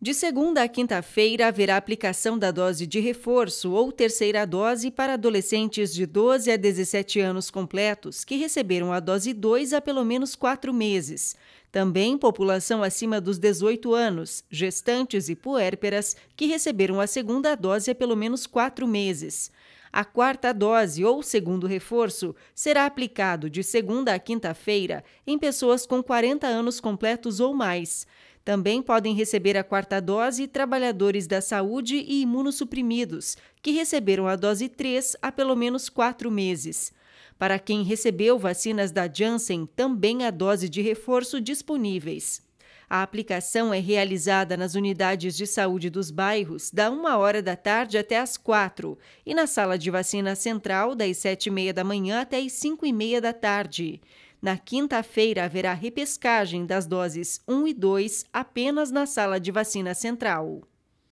De segunda a quinta-feira, haverá aplicação da dose de reforço ou terceira dose para adolescentes de 12 a 17 anos completos que receberam a dose 2 há pelo menos quatro meses. Também população acima dos 18 anos, gestantes e puérperas que receberam a segunda dose há pelo menos quatro meses. A quarta dose ou segundo reforço será aplicado de segunda a quinta-feira em pessoas com 40 anos completos ou mais. Também podem receber a quarta dose trabalhadores da saúde e imunossuprimidos, que receberam a dose 3 há pelo menos quatro meses. Para quem recebeu vacinas da Janssen, também a dose de reforço disponíveis. A aplicação é realizada nas unidades de saúde dos bairros, da 1 hora da tarde até as 4, e na sala de vacina central, das 7h30 da manhã até as 5h30 da tarde. Na quinta-feira haverá repescagem das doses 1 e 2 apenas na sala de vacina central.